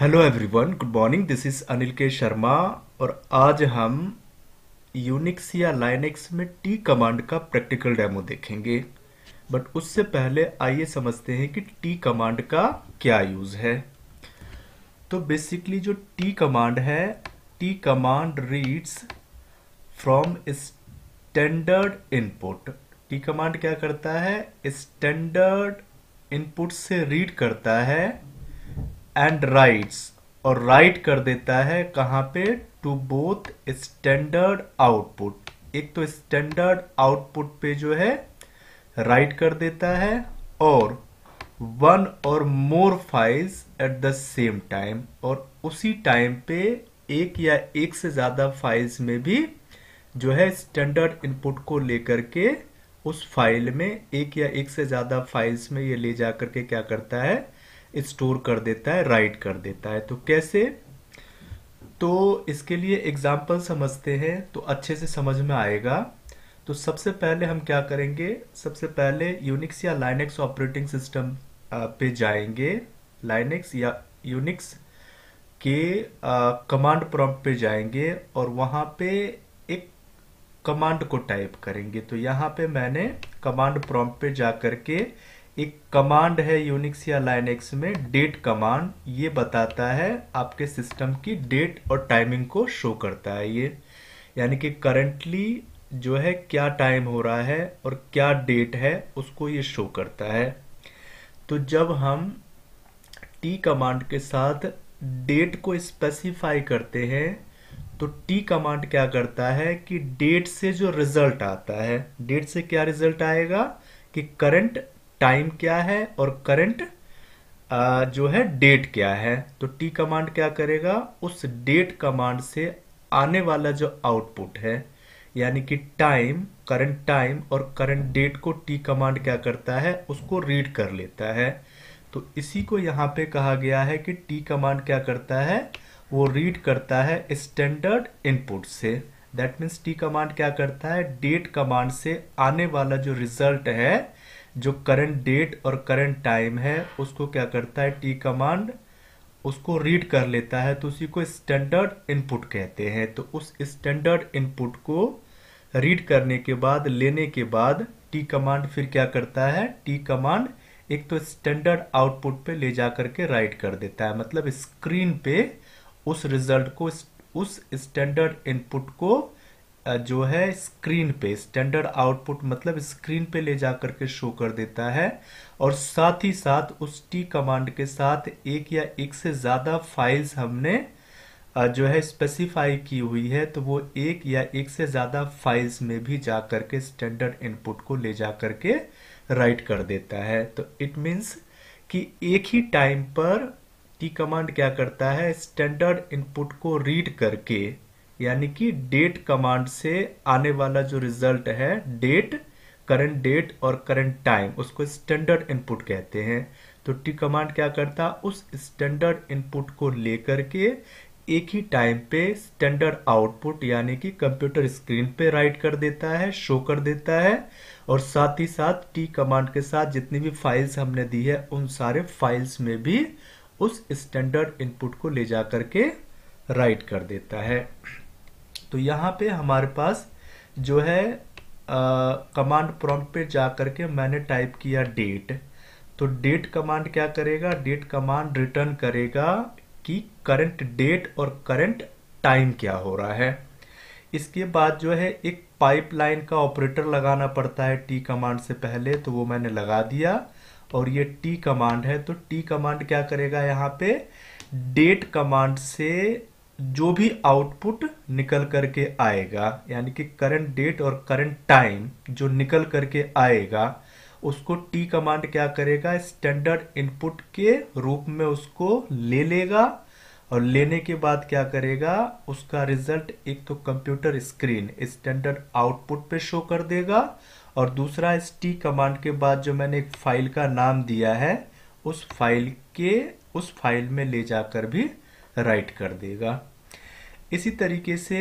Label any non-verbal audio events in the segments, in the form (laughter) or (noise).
hello everyone good morning this is Anil K Sharma और आज हम यूनिक्स या लाइनेक्स में टी कमांड का प्रैक्टिकल डेमो देखेंगे बट उससे पहले आइए समझते हैं कि टी कमांड का क्या यूज़ है तो बेसिकली जो टी कमांड है tee command reads from standard input tee command क्या करता है स्टैंडर्ड इनपुट से रीड करता है एंड राइट्स और राइट कर देता है कहां पे टू बोथ स्टैंडर्ड आउटपुट एक तो स्टैंडर्ड आउटपुट पे जो है राइट कर देता है और वन और more files at the same time और उसी टाइम पे एक या एक से ज़्यादा फाइल्स में भी जो है स्टैंडर्ड इनपुट को लेकर के उस फाइल में एक या एक से ज़्यादा फाइल्स में ये ले जा करके क्या करता है स्टोर कर देता है राइट कर देता है तो कैसे तो इसके लिए एग्जाम्पल समझते हैं तो अच्छे से समझ में आएगा तो सबसे पहले हम क्या करेंगे सबसे पहले यूनिक्स या लाइनेक्स ऑपरेटिंग सिस्टम पे जाएंगे लाइनेक्स या यूनिक्स के कमांड प्रॉम्प्ट पे जाएंगे और वहां पे एक कमांड को टाइप करेंगे तो यहाँ पे मैंने कमांड प्रॉम्प्ट पे जा करके के एक कमांड है यूनिक्स या लाइनेक्स में डेट कमांड ये बताता है आपके सिस्टम की डेट और टाइमिंग को शो करता है ये यानी कि करंटली जो है क्या टाइम हो रहा है और क्या डेट है उसको ये शो करता है तो जब हम टी कमांड के साथ डेट को स्पेसिफाई करते हैं तो टी कमांड क्या करता है कि डेट से जो रिजल्ट आता है डेट से क्या रिजल्ट आएगा कि करंट टाइम क्या है और करंट जो है डेट क्या है तो टी कमांड क्या करेगा उस डेट कमांड से आने वाला जो आउटपुट है यानी कि टाइम करंट टाइम और करंट डेट को टी कमांड क्या करता है उसको रीड कर लेता है तो इसी को यहाँ पे कहा गया है कि टी कमांड क्या करता है वो रीड करता है स्टैंडर्ड इनपुट से दैट मीन्स टी कमांड क्या करता है डेट कमांड से आने वाला जो रिजल्ट है जो करंट डेट और करंट टाइम है उसको क्या करता है टी कमांड उसको रीड कर लेता है तो उसी को स्टैंडर्ड इनपुट कहते हैं तो उस स्टैंडर्ड इनपुट को रीड करने के बाद लेने के बाद टी कमांड फिर क्या करता है टी कमांड एक तो स्टैंडर्ड आउटपुट पे ले जा करके राइट कर देता है मतलब स्क्रीन पे उस रिजल्ट को उस स्टैंडर्ड इनपुट को जो है स्क्रीन पे स्टैंडर्ड आउटपुट मतलब स्क्रीन पे ले जा करके शो कर देता है और साथ ही साथ उस टी कमांड के साथ एक या एक से ज़्यादा फाइल्स हमने जो है स्पेसिफाई की हुई है तो वो एक या एक से ज़्यादा फाइल्स में भी जा करके स्टैंडर्ड इनपुट को ले जा करके राइट कर देता है तो इट मीन्स कि एक ही टाइम पर टी कमांड क्या करता है स्टैंडर्ड इनपुट को रीड करके यानी कि डेट कमांड से आने वाला जो रिजल्ट है डेट करंट डेट और करंट टाइम उसको स्टैंडर्ड इनपुट कहते हैं तो टी कमांड क्या करता उस स्टैंडर्ड इनपुट को लेकर के एक ही टाइम पे स्टैंडर्ड आउटपुट यानी कि कंप्यूटर स्क्रीन पे राइट कर देता है शो कर देता है और साथ ही साथ टी कमांड के साथ जितनी भी फाइल्स हमने दी है उन सारे फाइल्स में भी उस स्टैंडर्ड इनपुट को ले जा करके राइट कर देता है तो यहाँ पे हमारे पास जो है कमांड प्रॉम्प्ट पे जा करके मैंने टाइप किया डेट तो डेट कमांड क्या करेगा डेट कमांड रिटर्न करेगा कि करंट डेट और करंट टाइम क्या हो रहा है इसके बाद जो है एक पाइपलाइन का ऑपरेटर लगाना पड़ता है टी कमांड से पहले तो वो मैंने लगा दिया और ये टी कमांड है तो टी कमांड क्या करेगा यहाँ पे डेट कमांड से जो भी आउटपुट निकल करके आएगा यानी कि करंट डेट और करंट टाइम जो निकल करके आएगा उसको टी कमांड क्या करेगा स्टैंडर्ड इनपुट के रूप में उसको ले लेगा और लेने के बाद क्या करेगा उसका रिजल्ट एक तो कंप्यूटर स्क्रीन स्टैंडर्ड आउटपुट पे शो कर देगा और दूसरा इस टी कमांड के बाद जो मैंने एक फाइल का नाम दिया है उस फाइल के उस फाइल में ले जाकर भी राइट कर देगा इसी तरीके से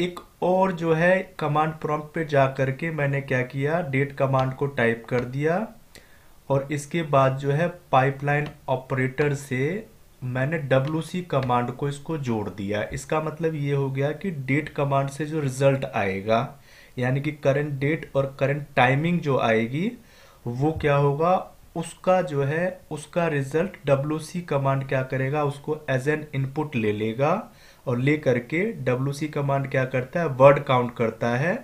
एक और जो है कमांड प्रॉम्प्ट पे जा करके मैंने क्या किया डेट कमांड को टाइप कर दिया और इसके बाद जो है पाइपलाइन ऑपरेटर से मैंने डब्ल्यू सी कमांड को इसको जोड़ दिया इसका मतलब ये हो गया कि डेट कमांड से जो रिजल्ट आएगा यानी कि करंट डेट और करंट टाइमिंग जो आएगी वो क्या होगा उसका जो है उसका रिजल्ट डब्ल्यू सी कमांड क्या करेगा उसको एज एन इनपुट ले लेगा और ले करके डब्ल्यू सी कमांड क्या करता है वर्ड काउंट करता है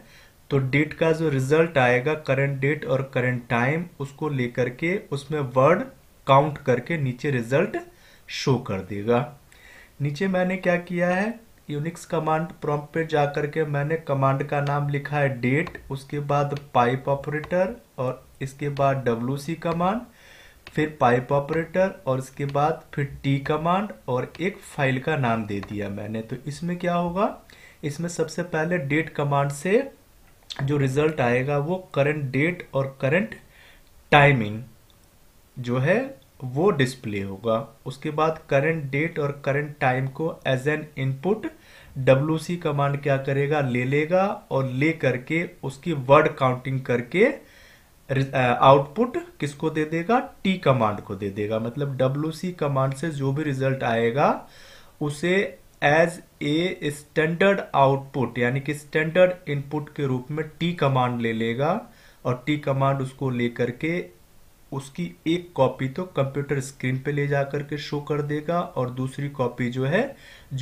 तो डेट का जो रिजल्ट आएगा करंट डेट और करंट टाइम उसको लेकर के उसमें वर्ड काउंट करके नीचे रिजल्ट शो कर देगा नीचे मैंने क्या किया है यूनिक्स कमांड प्रॉम्प्ट पे जा करके मैंने कमांड का नाम लिखा है डेट उसके बाद पाइप ऑपरेटर और इसके बाद डब्ल्यू सी कमांड फिर पाइप ऑपरेटर और इसके बाद फिर टी कमांड और एक फाइल का नाम दे दिया मैंने तो इसमें क्या होगा इसमें सबसे पहले डेट कमांड से जो रिजल्ट आएगा वो करंट डेट और करंट टाइमिंग जो है वो डिस्प्ले होगा उसके बाद करंट डेट और करंट टाइम को as an input W C command क्या करेगा ले लेगा और ले करके उसकी वर्ड काउंटिंग करके आउटपुट किसको दे देगा टी कमांड को दे देगा मतलब डब्ल्यू कमांड से जो भी रिजल्ट आएगा उसे एज ए स्टैंडर्ड आउटपुट यानी कि स्टैंडर्ड इनपुट के रूप में टी कमांड ले लेगा और टी कमांड उसको लेकर के उसकी एक कॉपी तो कंप्यूटर स्क्रीन पे ले जा करके शो कर देगा और दूसरी कॉपी जो है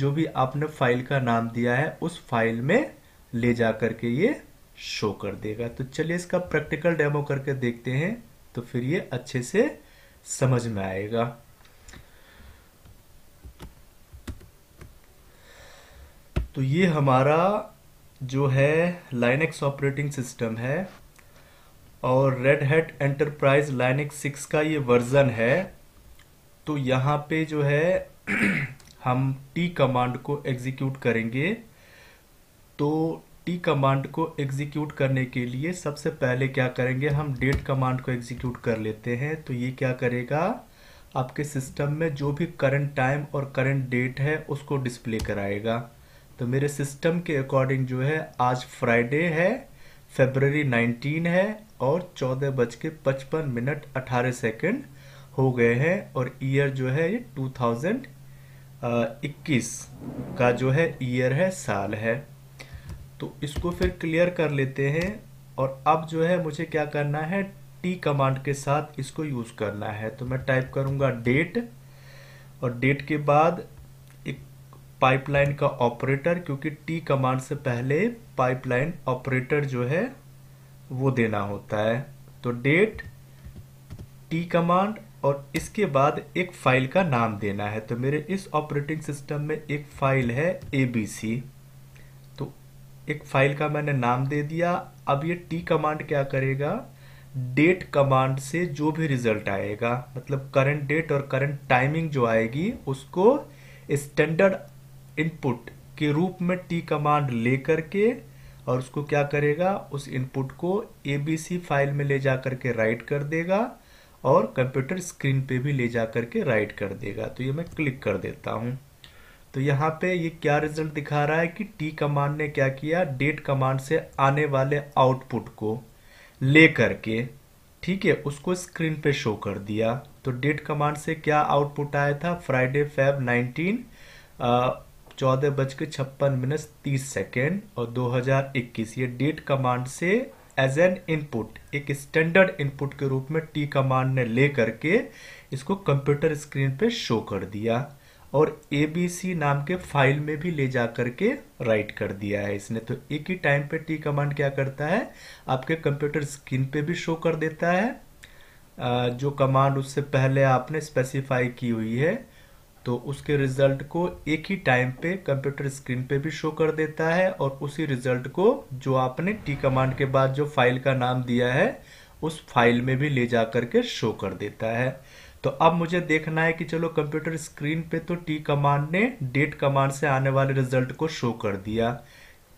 जो भी आपने फाइल का नाम दिया है उस फाइल में ले जा करके ये शो कर देगा तो चलिए इसका प्रैक्टिकल डेमो करके देखते हैं तो फिर ये अच्छे से समझ में आएगा तो ये हमारा जो है लाइनेक्स ऑपरेटिंग सिस्टम है और Red Hat Enterprise Linux six का ये वर्जन है तो यहाँ पे जो है (clears throat) हम टी कमांड को एग्जीक्यूट करेंगे तो टी कमांड को एग्जीक्यूट करने के लिए सबसे पहले क्या करेंगे हम डेट कमांड को एग्जीक्यूट कर लेते हैं तो ये क्या करेगा आपके सिस्टम में जो भी करंट टाइम और करंट डेट है उसको डिस्प्ले कराएगा तो मेरे सिस्टम के अकॉर्डिंग जो है आज फ्राइडे है फेबररी 19 है और चौदह बज के पचपन मिनट अठारह सेकेंड हो गए हैं और ईयर जो है ये 2021 का जो है ईयर है साल है तो इसको फिर क्लियर कर लेते हैं और अब जो है मुझे क्या करना है टी कमांड के साथ इसको यूज़ करना है तो मैं टाइप करूंगा डेट और डेट के बाद एक पाइपलाइन का ऑपरेटर क्योंकि टी कमांड से पहले पाइपलाइन ऑपरेटर जो है वो देना होता है तो डेट टी कमांड और इसके बाद एक फ़ाइल का नाम देना है तो मेरे इस ऑपरेटिंग सिस्टम में एक फ़ाइल है ए बी सी एक फाइल का मैंने नाम दे दिया अब ये टी कमांड क्या करेगा डेट कमांड से जो भी रिजल्ट आएगा मतलब करंट डेट और करंट टाइमिंग जो आएगी उसको स्टैंडर्ड इनपुट के रूप में टी कमांड ले करके और उसको क्या करेगा उस इनपुट को एबीसी फाइल में ले जा करके राइट कर देगा और कंप्यूटर स्क्रीन पे भी ले जा करके राइट कर देगा तो ये मैं क्लिक कर देता हूँ तो यहाँ पे ये क्या रिजल्ट दिखा रहा है कि टी कमांड ने क्या किया डेट कमांड से आने वाले आउटपुट को ले करके ठीक है उसको स्क्रीन पे शो कर दिया तो डेट कमांड से क्या आउटपुट आया था फ्राइडे फैब 19 चौदह बज के छप्पन मिनट तीस सेकेंड और 2021 ये डेट कमांड से एज एन इनपुट एक स्टैंडर्ड इनपुट के रूप में टी कमांड ने ले करके इसको कंप्यूटर स्क्रीन पे शो कर दिया और ए बी सी नाम के फाइल में भी ले जा करके राइट कर दिया है इसने तो एक ही टाइम पे टी कमांड क्या करता है आपके कंप्यूटर स्क्रीन पे भी शो कर देता है जो कमांड उससे पहले आपने स्पेसिफाई की हुई है तो उसके रिजल्ट को एक ही टाइम पे कंप्यूटर स्क्रीन पे भी शो कर देता है और उसी रिजल्ट को जो आपने टी कमांड के बाद जो फाइल का नाम दिया है उस फाइल में भी ले जा करके शो कर देता है तो अब मुझे देखना है कि चलो कंप्यूटर स्क्रीन पे तो टी कमांड ने डेट कमांड से आने वाले रिजल्ट को शो कर दिया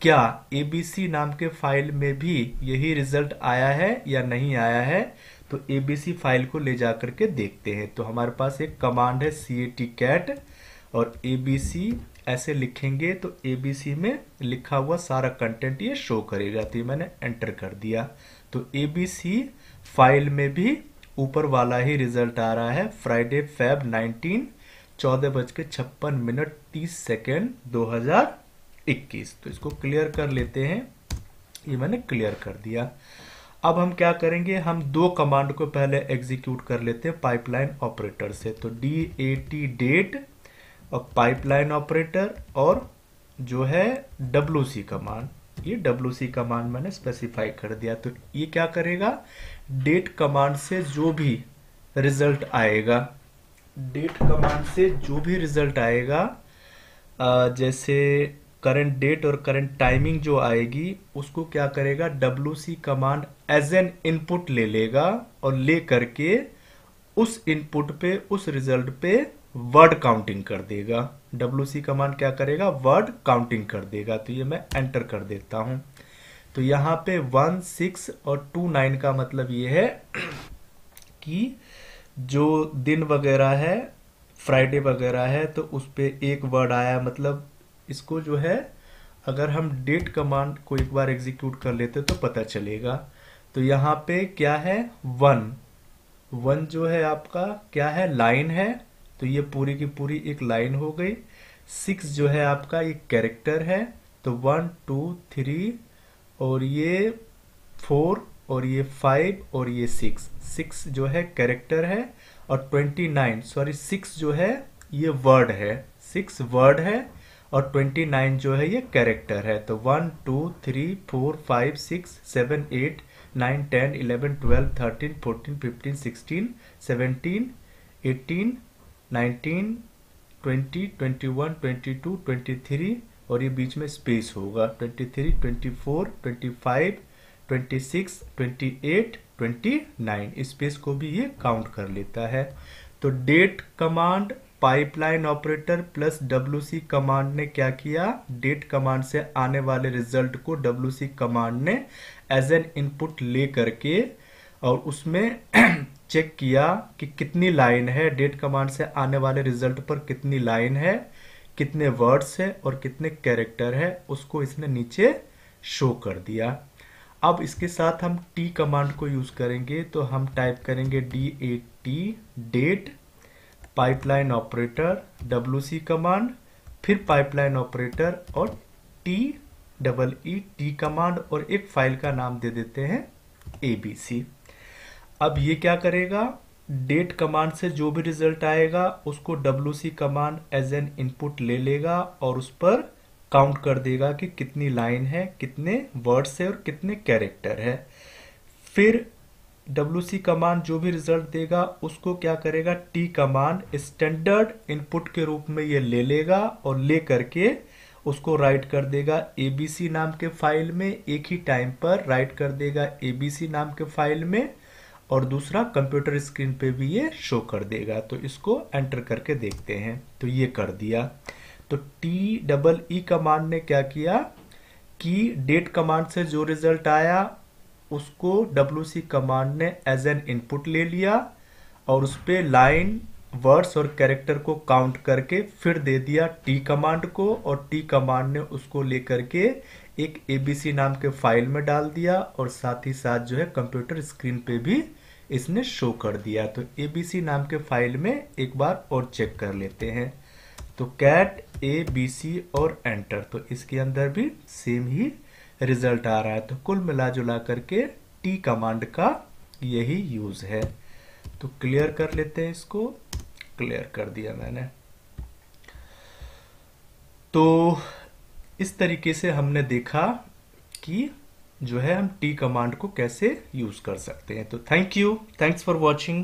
क्या एबीसी नाम के फाइल में भी यही रिजल्ट आया है या नहीं आया है तो एबीसी फाइल को ले जा के देखते हैं तो हमारे पास एक कमांड है सी ए टी कैट और एबीसी ऐसे लिखेंगे तो एबीसी में लिखा हुआ सारा कंटेंट ये शो करेगा तो ये मैंने एंटर कर दिया तो एबीसी फाइल में भी ऊपर वाला ही रिजल्ट आ रहा है फ्राइडे फैब 19 चौदह बज के छप्पन मिनट तीस सेकेंड दो हजार इक्कीस तो इसको क्लियर कर लेते हैं ये मैंने क्लियर कर दिया अब हम क्या करेंगे हम दो कमांड को पहले एग्जीक्यूट कर लेते हैं पाइपलाइन ऑपरेटर से तो डी ए टी डेट और पाइपलाइन ऑपरेटर और जो है डब्ल्यू सी कमांड ये डब्ल्यू सी कमांड मैंने स्पेसिफाई कर दिया तो ये क्या करेगा डेट कमांड से जो भी रिजल्ट आएगा डेट कमांड से जो भी रिजल्ट आएगा जैसे करंट डेट और करंट टाइमिंग जो आएगी उसको क्या करेगा W C command as an input ले लेगा और ले करके उस इनपुट पे उस रिजल्ट पे वर्ड काउंटिंग कर देगा डब्ल्यू सी कमांड क्या करेगा वर्ड काउंटिंग कर देगा तो ये मैं एंटर कर देता हूं तो यहां पे वन सिक्स और टू नाइन का मतलब ये है कि जो दिन वगैरह है फ्राइडे वगैरह है तो उस पर एक वर्ड आया मतलब इसको जो है अगर हम डेट कमांड को एक बार एग्जीक्यूट कर लेते तो पता चलेगा तो यहां पे क्या है वन वन जो है आपका क्या है लाइन है तो ये पूरी की पूरी एक लाइन हो गई सिक्स जो है आपका ये कैरेक्टर है तो वन टू थ्री और ये फोर और ये फाइव और ये सिक्स सिक्स जो है कैरेक्टर है और ट्वेंटी नाइन सॉरी सिक्स जो है ये वर्ड है सिक्स वर्ड है और ट्वेंटी नाइन जो है ये कैरेक्टर है तो one two three four five six seven eight nine ten eleven twelve thirteen fourteen fifteen sixteen seventeen eighteen nineteen twenty twenty one twenty two twenty three और ये बीच में स्पेस होगा twenty three twenty four twenty five twenty six twenty eight twenty nine space को भी ये count कर लेता है तो date command pipeline operator plus W C command ने क्या किया डेट कमांड से आने वाले रिजल्ट को डब्ल्यू सी कमांड ने एज एन इनपुट ले करके और उसमें (clears throat) चेक किया कि कितनी लाइन है डेट कमांड से आने वाले रिजल्ट पर कितनी लाइन है कितने वर्ड्स है और कितने कैरेक्टर है उसको इसने नीचे शो कर दिया अब इसके साथ हम टी कमांड को यूज़ करेंगे तो हम टाइप करेंगे D A T date pipeline operator W C command फिर पाइपलाइन ऑपरेटर और T double E T command और एक फाइल का नाम दे देते हैं ए बी सी अब ये क्या करेगा डेट कमांड से जो भी रिजल्ट आएगा उसको W C command as an input ले लेगा और उस पर काउंट कर देगा कि कितनी लाइन है कितने वर्ड्स है और कितने कैरेक्टर है फिर डब्ल्यू सी कमांड जो भी रिजल्ट देगा उसको क्या करेगा टी कमांड स्टैंडर्ड इनपुट के रूप में ये ले लेगा और ले करके उसको राइट कर देगा एबीसी नाम के फाइल में एक ही टाइम पर राइट कर देगा एबीसी नाम के फाइल में और दूसरा कंप्यूटर स्क्रीन पे भी ये शो कर देगा तो इसको एंटर करके देखते हैं तो ये कर दिया तो टी डबल ई कमांड ने क्या किया कि डेट कमांड से जो रिजल्ट आया उसको डब्ल्यू सी कमांड ने एज एन इनपुट ले लिया और उस पर लाइन वर्ड्स और कैरेक्टर को काउंट करके फिर दे दिया टी कमांड को और टी कमांड ने उसको लेकर के एक एबीसी नाम के फाइल में डाल दिया और साथ ही साथ जो है कंप्यूटर स्क्रीन पे भी इसने शो कर दिया तो ए बी सी नाम के फाइल में एक बार और चेक कर लेते हैं तो कैट ए बी सी और एंटर तो इसके अंदर भी सेम ही रिजल्ट आ रहा है तो कुल मिला जुला करके टी कमांड का यही यूज है तो क्लियर कर लेते हैं इसको क्लियर कर दिया मैंने तो इस तरीके से हमने देखा कि जो है हम टी कमांड को कैसे यूज कर सकते हैं तो thank you thanks for watching